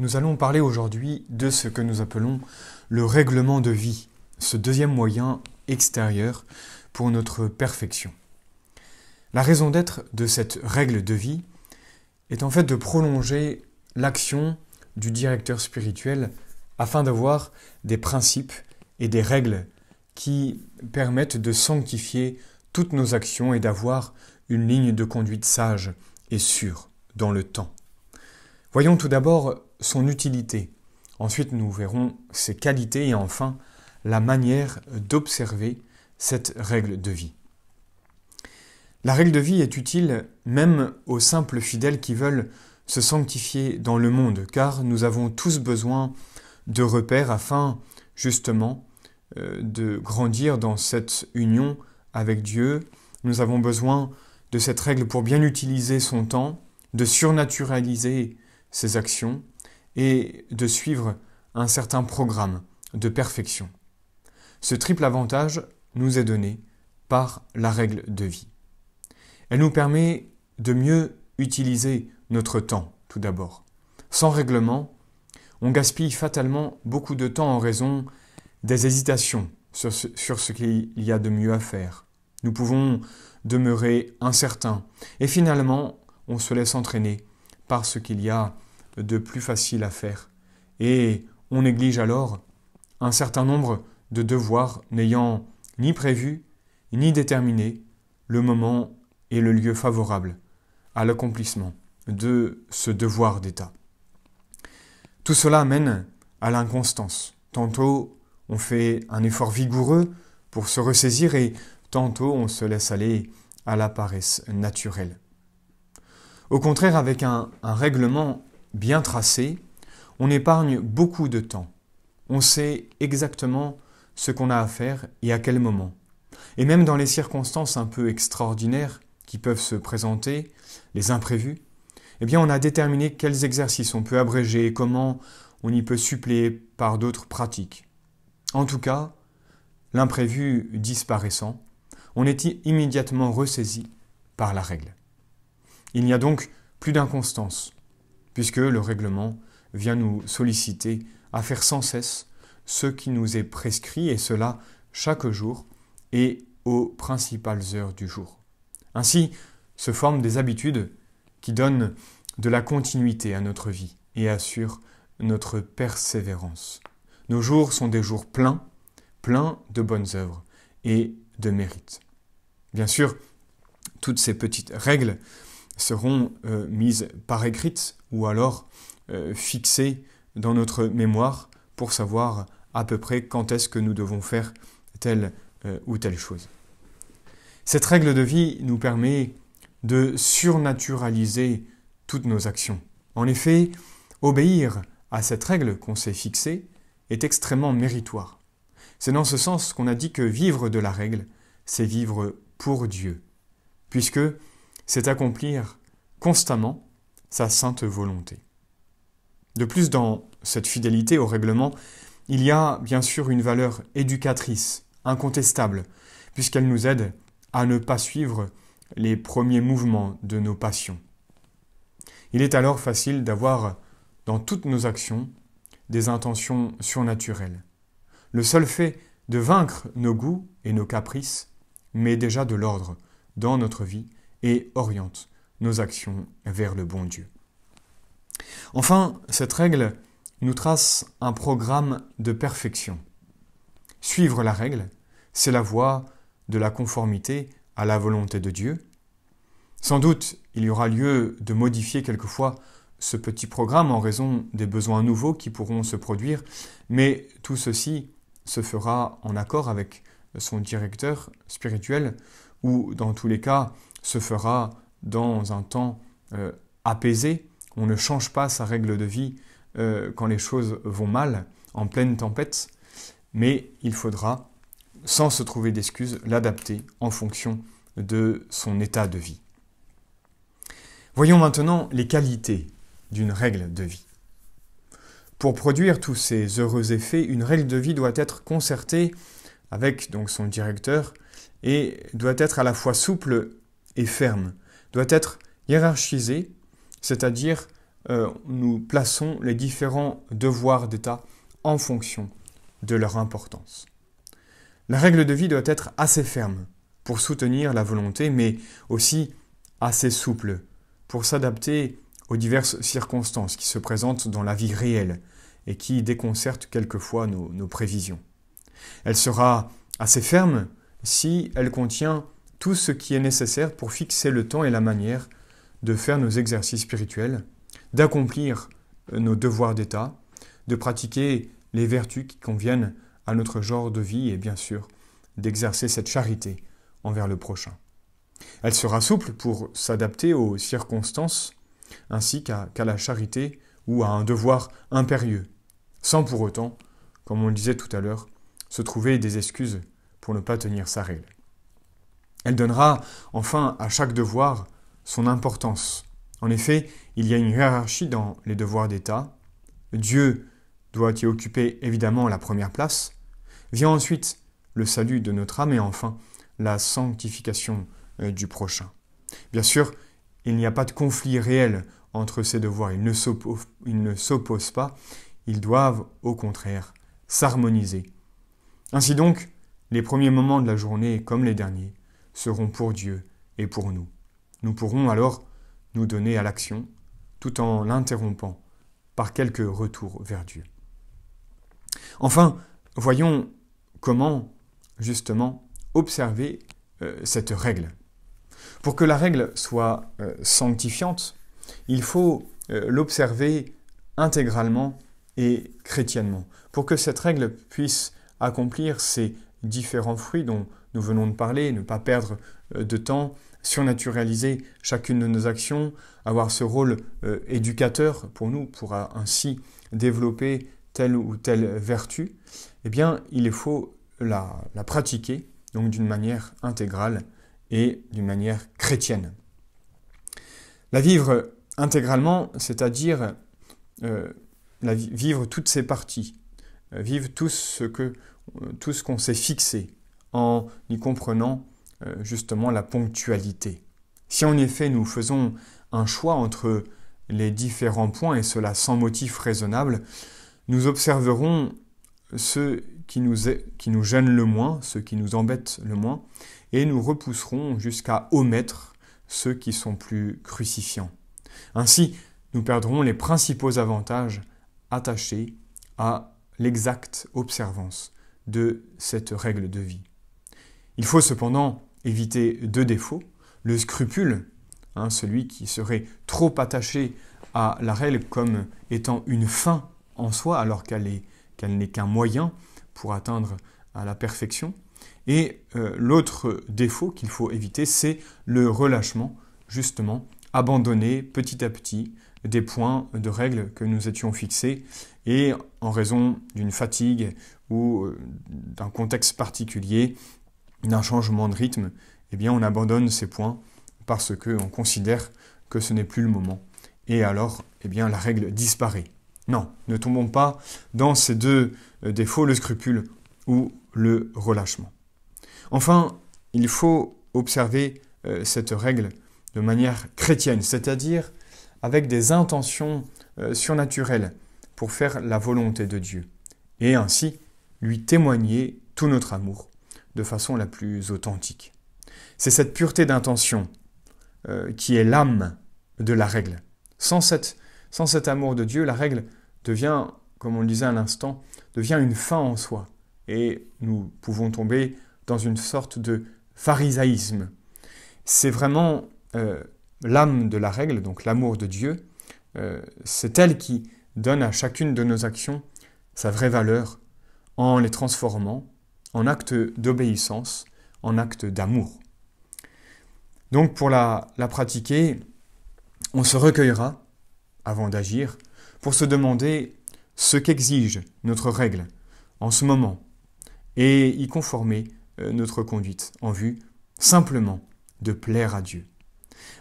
Nous allons parler aujourd'hui de ce que nous appelons le règlement de vie, ce deuxième moyen extérieur pour notre perfection. La raison d'être de cette règle de vie est en fait de prolonger l'action du directeur spirituel afin d'avoir des principes et des règles qui permettent de sanctifier toutes nos actions et d'avoir une ligne de conduite sage et sûre dans le temps. Voyons tout d'abord son utilité. Ensuite, nous verrons ses qualités et enfin la manière d'observer cette règle de vie. La règle de vie est utile même aux simples fidèles qui veulent se sanctifier dans le monde, car nous avons tous besoin de repères afin justement euh, de grandir dans cette union avec Dieu. Nous avons besoin de cette règle pour bien utiliser son temps, de surnaturaliser ses actions, et de suivre un certain programme de perfection. Ce triple avantage nous est donné par la règle de vie. Elle nous permet de mieux utiliser notre temps, tout d'abord. Sans règlement, on gaspille fatalement beaucoup de temps en raison des hésitations sur ce, qu'il y a de mieux à faire. Nous pouvons demeurer incertains et finalement on se laisse entraîner par ce qu'il y a de plus facile à faire. Et on néglige alors un certain nombre de devoirs n'ayant ni prévu, ni déterminé le moment et le lieu favorable à l'accomplissement de ce devoir d'État. Tout cela amène à l'inconstance. Tantôt, on fait un effort vigoureux pour se ressaisir et tantôt on se laisse aller à la paresse naturelle. Au contraire, avec un, un règlement bien tracé, on épargne beaucoup de temps. On sait exactement ce qu'on a à faire et à quel moment. Et même dans les circonstances un peu extraordinaires qui peuvent se présenter, les imprévus, eh bien on a déterminé quels exercices on peut abréger et comment on y peut suppléer par d'autres pratiques. En tout cas, l'imprévu disparaissant, on est immédiatement ressaisi par la règle. Il n'y a donc plus d'inconstance, puisque le règlement vient nous solliciter à faire sans cesse ce qui nous est prescrit, et cela chaque jour et aux principales heures du jour. Ainsi se forment des habitudes qui donnent de la continuité à notre vie et assurent notre persévérance. Nos jours sont des jours pleins, pleins de bonnes œuvres et de mérites. Bien sûr, toutes ces petites règles seront euh, mises par écrite ou alors euh, fixées dans notre mémoire pour savoir à peu près quand est-ce que nous devons faire telle euh, ou telle chose. Cette règle de vie nous permet de surnaturaliser toutes nos actions. En effet, obéir à cette règle qu'on s'est fixée est extrêmement méritoire. C'est dans ce sens qu'on a dit que vivre de la règle, c'est vivre pour Dieu, puisque c'est accomplir constamment sa sainte volonté. De plus, dans cette fidélité au règlement, il y a bien sûr une valeur éducatrice, incontestable, puisqu'elle nous aide à ne pas suivre les premiers mouvements de nos passions. Il est alors facile d'avoir dans toutes nos actions des intentions surnaturelles. Le seul fait de vaincre nos goûts et nos caprices met déjà de l'ordre dans notre vie et oriente nos actions vers le bon Dieu. Enfin, cette règle nous trace un programme de perfection. Suivre la règle, c'est la voie de la conformité à la volonté de Dieu. Sans doute, il y aura lieu de modifier quelquefois ce petit programme en raison des besoins nouveaux qui pourront se produire, mais tout ceci se fera en accord avec son directeur spirituel, ou dans tous les cas, se fera dans un temps euh, apaisé. On ne change pas sa règle de vie euh, quand les choses vont mal, en pleine tempête, mais il faudra, sans se trouver d'excuses, l'adapter en fonction de son état de vie. Voyons maintenant les qualités d'une règle de vie. Pour produire tous ces heureux effets, une règle de vie doit être concertée avec donc son directeur et doit être à la fois souple ferme, doit être hiérarchisée c'est-à-dire euh, nous plaçons les différents devoirs d'État en fonction de leur importance. La règle de vie doit être assez ferme pour soutenir la volonté, mais aussi assez souple pour s'adapter aux diverses circonstances qui se présentent dans la vie réelle et qui déconcertent quelquefois nos, nos prévisions. Elle sera assez ferme si elle contient tout ce qui est nécessaire pour fixer le temps et la manière de faire nos exercices spirituels, d'accomplir euh, nos devoirs d'État, de pratiquer les vertus qui conviennent à notre genre de vie et bien sûr d'exercer cette charité envers le prochain. Elle sera souple pour s'adapter aux circonstances ainsi qu'à la charité ou à un devoir impérieux, sans pour autant, comme on le disait tout à l'heure, se trouver des excuses pour ne pas tenir sa règle. Elle donnera enfin à chaque devoir son importance. En effet, il y a une hiérarchie dans les devoirs d'État. Dieu doit y occuper évidemment la première place. Vient ensuite le salut de notre âme et enfin la sanctification euh, du prochain. Bien sûr, il n'y a pas de conflit réel entre ces devoirs. Ils ne s'opposent pas. Ils doivent, au contraire, s'harmoniser. Ainsi donc, les premiers moments de la journée comme les derniers seront pour Dieu et pour nous. Nous pourrons alors nous donner à l'action tout en l'interrompant par quelques retours vers Dieu. Enfin, voyons comment, justement, observer euh, cette règle. Pour que la règle soit euh, sanctifiante, il faut euh, l'observer intégralement et chrétiennement. Pour que cette règle puisse accomplir ses différents fruits dont nous venons de parler, ne pas perdre euh, de temps, surnaturaliser chacune de nos actions, avoir ce rôle euh, éducateur pour nous, pour euh, ainsi développer telle ou telle vertu, eh bien, il faut la, pratiquer donc d'une manière intégrale et d'une manière chrétienne. La vivre intégralement, c'est-à-dire vivre toutes ses parties, vivre tout ce que euh, tout ce qu'on s'est fixé en y comprenant euh, justement la ponctualité. Si en effet nous faisons un choix entre les différents points et cela sans motif raisonnable, nous observerons ceux qui nous, gênent le moins, ceux qui nous embêtent le moins, et nous repousserons jusqu'à omettre ceux qui sont plus crucifiants. Ainsi, nous perdrons les principaux avantages attachés à l'exacte observance de cette règle de vie. Il faut cependant éviter deux défauts. Le scrupule, hein, celui qui serait trop attaché à la règle comme étant une fin en soi alors qu'elle n'est qu'un moyen pour atteindre à la perfection. Et euh, l'autre défaut qu'il faut éviter, c'est le relâchement, justement, abandonner petit à petit, des points de règles que nous étions fixés et en raison d'une fatigue ou euh, d'un contexte particulier, d'un changement de rythme, eh bien on abandonne ces points parce qu'on considère que ce n'est plus le moment. Et alors, eh bien la règle disparaît. Non, ne tombons pas dans ces deux euh, défauts, le scrupule ou le relâchement. Enfin, il faut observer euh, cette règle de manière chrétienne, c'est-à-dire avec des intentions euh, surnaturelles pour faire la volonté de Dieu, et ainsi lui témoigner tout notre amour de façon la plus authentique. C'est cette pureté d'intention euh, qui est l'âme de la règle. Sans, cet amour de Dieu, la règle devient, comme on le disait à l'instant, devient une fin en soi. Et nous pouvons tomber dans une sorte de pharisaïsme. C'est vraiment euh, l'âme de la règle, donc l'amour de Dieu, euh, c'est elle qui donne à chacune de nos actions sa vraie valeur en les transformant en actes d'obéissance, en actes d'amour. Donc pour la pratiquer, on se recueillera avant d'agir pour se demander ce qu'exige notre règle en ce moment et y conformer euh, notre conduite en vue simplement de plaire à Dieu.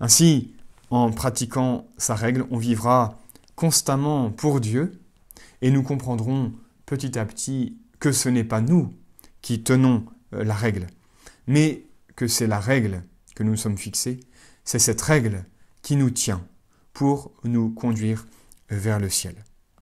Ainsi, en pratiquant sa règle, on vivra constamment pour Dieu et nous comprendrons petit à petit que ce n'est pas nous qui tenons euh, la règle, mais que c'est la règle que nous sommes fixées, c'est cette règle qui nous tient pour nous conduire vers le ciel.